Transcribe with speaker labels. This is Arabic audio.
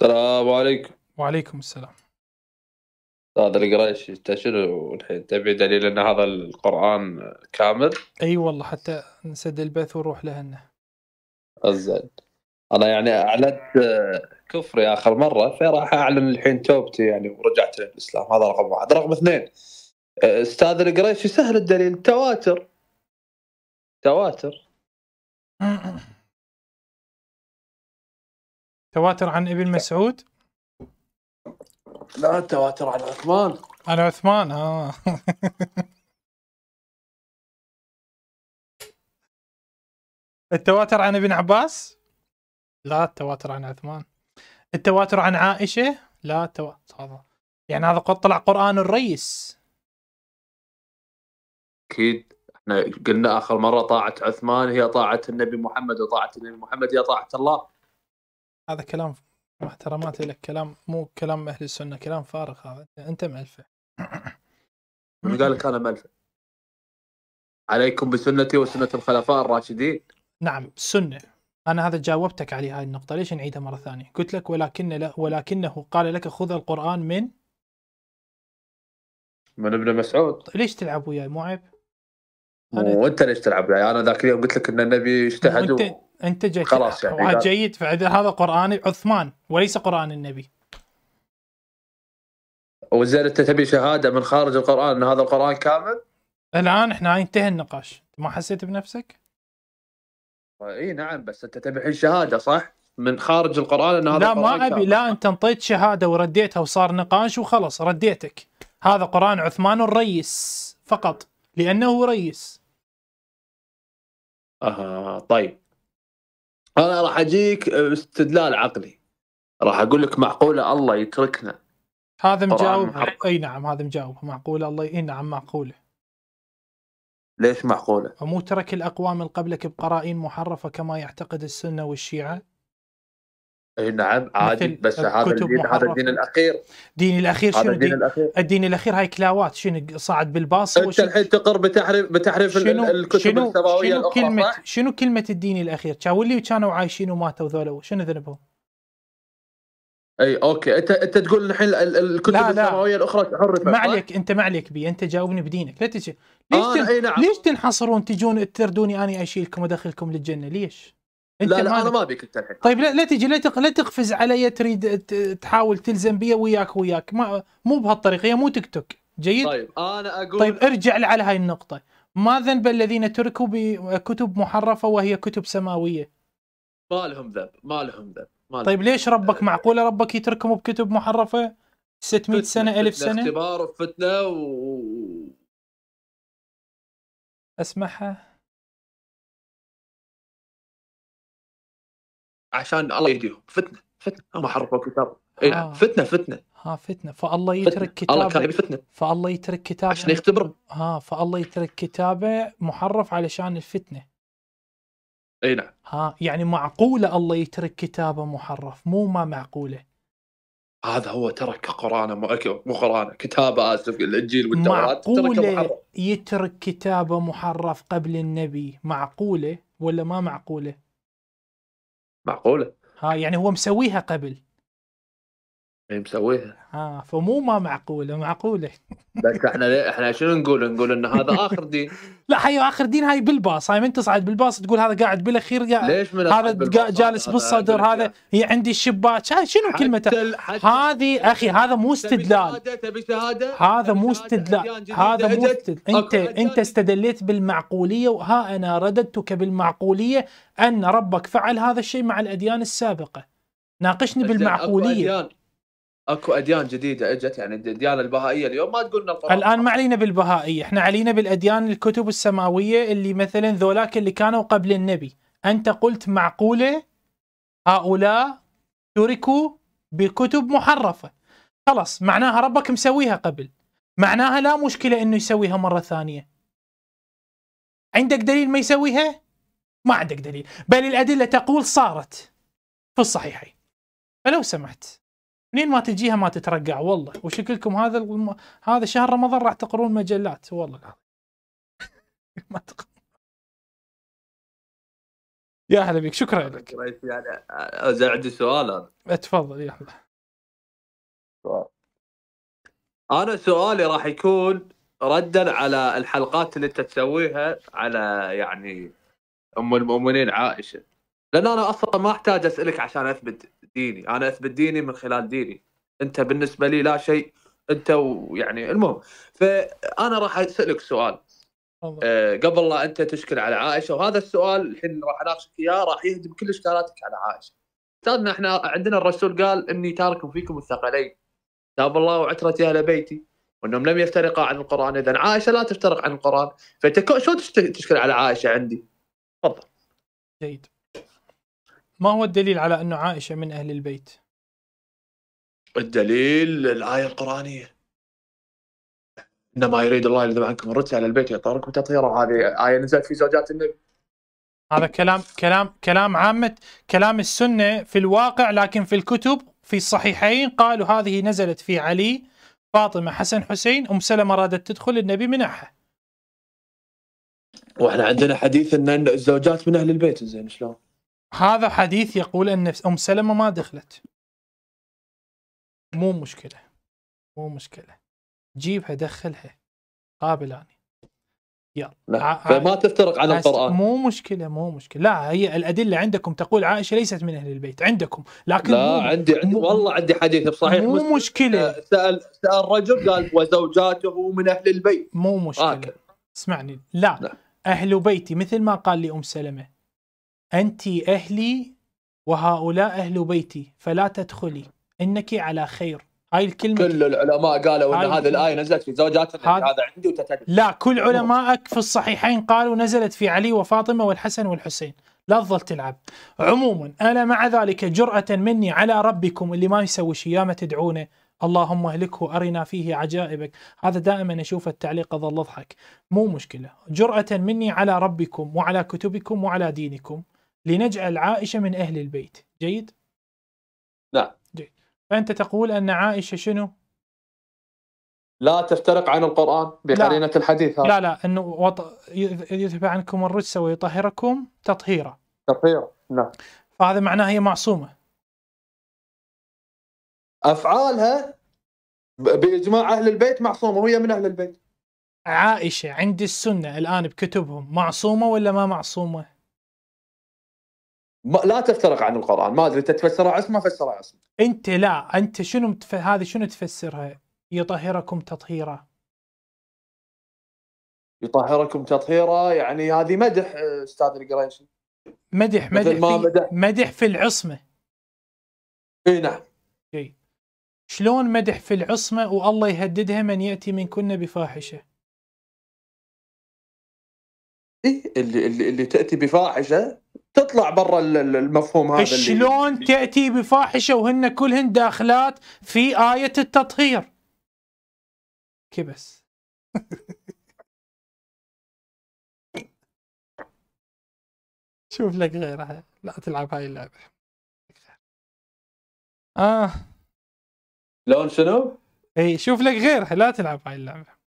Speaker 1: السلام عليكم
Speaker 2: وعليكم السلام
Speaker 1: هذا القريش تشر والحين تبي دليل ان هذا القران كامل
Speaker 2: اي أيوة والله حتى نسد البث ونروح لهنا
Speaker 1: زين انا يعني اعلنت كفري اخر مره فراح اعلن الحين توبتي يعني ورجعت للاسلام هذا رقم واحد رقم اثنين استاذ القريشي سهل الدليل تواتر تواتر
Speaker 2: تواتر عن ابن مسعود
Speaker 1: لا تواتر عن عثمان
Speaker 2: عن عثمان اه التواتر عن ابن عباس لا التواتر عن عثمان التواتر عن عائشة لا التواتر هذا يعني هذا قد طلع قرآن الريس
Speaker 1: أكيد احنا قلنا آخر مرة طاعة عثمان هي طاعة النبي محمد وطاعة النبي محمد هي طاعة الله
Speaker 2: هذا كلام محترماتي لك كلام مو كلام اهل السنه كلام فارغ هذا انت مألفه
Speaker 1: من قال لك انا مألفه عليكم بسنتي وسنه الخلفاء الراشدين
Speaker 2: نعم سنه انا هذا جاوبتك عليه هاي النقطه ليش نعيدها مره ثانيه قلت لك ولكن له ولكنه قال لك خذ القران من
Speaker 1: من ابن مسعود
Speaker 2: ليش تلعب وياي مو عيب؟
Speaker 1: وانت ليش تلعب وياي؟ انا ذاك اليوم قلت لك ان النبي اجتهد
Speaker 2: انت جيت خلاص يعني واحد جيد فهذا هذا قران عثمان وليس قران النبي
Speaker 1: وزين انت تبي شهاده من خارج القران ان هذا القران كامل؟
Speaker 2: الان احنا انتهى النقاش ما حسيت بنفسك؟
Speaker 1: اي نعم بس انت تبي الحين شهاده صح؟ من خارج القران ان هذا لا القرآن ما ابي كامل.
Speaker 2: لا انت انطيت شهاده ورديتها وصار نقاش وخلص رديتك هذا قران عثمان الريس فقط لانه ريس
Speaker 1: اها طيب انا راح اجيك آه، استدلال عقلي راح اقول لك معقوله الله يتركنا
Speaker 2: هذا مجاوب اي نعم هذا مجاوب معقوله الله اي نعم معقوله
Speaker 1: ليش معقوله؟
Speaker 2: ومو ترك الاقوام من قبلك بقرائن محرفه كما يعتقد السنه والشيعه اي نعم عادي بس هذا الدين هذا الدين الاخير الدين الاخير شنو الدين, الاخير الدين الاخير هاي كلاوات شنو صعد بالباص انت الحين تقر بتحريف بتحريف شنو الكتب شنو السماويه شنو الاخرى كلمه صح؟ شنو كلمه الدين الاخير؟ اللي كانوا عايشين وماتوا ذولا شنو ذنبهم؟
Speaker 1: اي اوكي انت انت تقول الحين الكتب لا لا. السماويه الاخرى تحرف ما عليك
Speaker 2: انت ما عليك بي انت جاوبني بدينك لا تجي ليش آه تن... نعم. ليش تنحصرون تجون تردوني اني اشيلكم وادخلكم للجنه ليش؟ انت لا, لا انا ما ابيك انت الحين طيب لا, لا تجي لا لا تقفز علي تريد تحاول تلزم بي وياك وياك ما مو بهالطريقه هي مو تيك توك جيد طيب
Speaker 1: انا اقول طيب
Speaker 2: ارجع على هاي النقطه ما ذنب الذين تركوا بكتب محرفه وهي كتب سماويه
Speaker 1: ما لهم ذنب ما لهم ذنب طيب
Speaker 2: ليش ربك معقوله ربك يتركهم بكتب محرفه 600 سنه 1000 سنه
Speaker 1: اختبار وفتنه و
Speaker 2: اسمعها
Speaker 1: عشان الله يهديهم فتنه فتنه هم حرفوا الكتاب إيه آه. فتنه فتنه
Speaker 2: ها فتنه فالله يترك فتنة. كتابه الله كان يبي فتنه فالله يترك كتابه عشان يختبرهم ها فالله يترك كتابه محرف علشان الفتنه اي نعم ها يعني معقوله الله يترك كتابه محرف مو ما معقوله
Speaker 1: هذا هو ترك قرآن مو قرآن كتابه اسف الانجيل والتوراه معقوله
Speaker 2: يترك كتابه محرف قبل النبي معقوله ولا ما معقوله؟ معقوله ها يعني هو مسويها قبل
Speaker 1: اي مسويها
Speaker 2: اه فمو ما معقوله معقوله بس احنا احنا
Speaker 1: شنو نقول؟ نقول ان هذا اخر دين
Speaker 2: لا هي اخر دين هاي بالباص هاي من تصعد بالباص تقول هذا قاعد بالاخير قاعد ليش من هذا جالس بالصدر هذا هي عندي الشباك هاي شنو كلمته؟ هذه اخي هذا مو استدلال هذا مو استدلال هذا مو استدلال انت انت استدليت بالمعقوليه وها انا رددتك بالمعقوليه ان ربك فعل هذا الشيء مع الاديان السابقه ناقشني بالمعقوليه
Speaker 1: اكو اديان جديده اجت يعني الاديان البهائيه اليوم ما تقول لنا الان
Speaker 2: ما علينا بالبهائيه، احنا علينا بالاديان الكتب السماويه اللي مثلا ذولاك اللي كانوا قبل النبي، انت قلت معقوله هؤلاء تركوا بكتب محرفه. خلاص معناها ربك مسويها قبل. معناها لا مشكله انه يسويها مره ثانيه. عندك دليل ما يسويها؟ ما عندك دليل، بل الادله تقول صارت في الصحيحين. فلو سمحت منين ما تجيها ما تترقع والله وشكلكم هذا الم... هذا شهر رمضان راح تقرون مجلات والله العظيم ما تقرون
Speaker 1: يا هلا بك شكرا لك يعني عندي سؤال
Speaker 2: انا تفضل يا
Speaker 1: هلا انا سؤالي راح يكون ردا على الحلقات اللي انت تسويها على يعني ام المؤمنين عائشه لان انا اصلا ما احتاج اسالك عشان اثبت ديني انا اثبت ديني من خلال ديني انت بالنسبه لي لا شيء انت ويعني المهم فانا راح اسالك سؤال أه قبل لا انت تشكل على عائشه وهذا السؤال الحين راح اناقشك اياه راح يهدم كل اشكالاتك على عائشه. استاذنا احنا عندنا الرسول قال اني تارك فيكم الثقلين كتاب الله وعترتي اهل بيتي وانهم لم يفترقا عن القران اذا عائشه لا تفترق عن القران فانت شو تشكل على عائشه عندي؟
Speaker 2: تفضل. جيد. ما هو الدليل على أن عائشة من أهل البيت؟
Speaker 1: الدليل الآية القرآنية إنما يريد الله يذهب عنكم الرجس على البيت يطهركم تطهيرا هذه آية نزلت في زوجات النبي
Speaker 2: هذا كلام كلام كلام عامة كلام السنة في الواقع لكن في الكتب في الصحيحين قالوا هذه نزلت في علي فاطمة حسن حسين أم سلمة رادت تدخل النبي منعها
Speaker 1: واحنا عندنا حديث ان
Speaker 2: الزوجات من
Speaker 1: اهل البيت زين شلون؟
Speaker 2: هذا حديث يقول ان ام سلمه ما دخلت مو مشكله مو مشكله جيبها دخلها قابل انا
Speaker 1: يلا لا. فما تفترق عن القران
Speaker 2: مو مشكله مو مشكله لا هي الادله عندكم تقول عائشه ليست من اهل البيت عندكم لكن لا مو عندي
Speaker 1: عندي والله عندي حديث صحيح مو مشكله آه، سال سال رجل قال وزوجاته
Speaker 2: من اهل البيت مو مشكله آه. اسمعني لا, لا نعم. اهل بيتي مثل ما قال لي ام سلمه أنت أهلي وهؤلاء أهل بيتي فلا تدخلي إنك على خير
Speaker 1: هاي الكلمة كل العلماء قالوا أن هذه الآية نزلت في زوجات هذا عندي وتتدخل
Speaker 2: لا كل علمائك في الصحيحين قالوا نزلت في علي وفاطمة والحسن والحسين لا تظل تلعب عموما أنا مع ذلك جرأة مني على ربكم اللي ما يسوي شيء يا ما تدعونه اللهم اهلكه أرنا فيه عجائبك هذا دائما أشوف التعليق أظل أضحك مو مشكلة جرأة مني على ربكم وعلى كتبكم وعلى دينكم لنجعل عائشة من أهل البيت جيد؟ نعم جيد فأنت تقول أن عائشة شنو؟
Speaker 1: لا تفترق عن القرآن بقرينة الحديث لا
Speaker 2: لا أنه وط... يذهب عنكم الرجس ويطهركم تطهيرا تطهيرا نعم فهذا معناه هي معصومة أفعالها بإجماع أهل البيت معصومة وهي من أهل البيت عائشة عند السنة الآن بكتبهم معصومة ولا ما معصومة؟
Speaker 1: لا تفترق عن القران ما ادري انت تفسرها عصمه فسرها عصمه
Speaker 2: انت لا انت شنو متف... هذه شنو تفسرها يطهركم تطهيرا
Speaker 1: يطهركم تطهيرا يعني هذه مدح استاذ
Speaker 2: القريشي مدح مدح في مدح. مدح في العصمه اي نعم اي شلون مدح في العصمه والله يهددها من ياتي منكن بفاحشه
Speaker 1: إيه اللي اللي, اللي تاتي بفاحشه تطلع برا المفهوم هذا شلون
Speaker 2: اللي... تاتي بفاحشه وهن كلهن داخلات في ايه التطهير كبس شوف لك غيرها لا تلعب هاي اللعبه اه لون شنو؟ اي شوف لك غيرها لا تلعب هاي اللعبه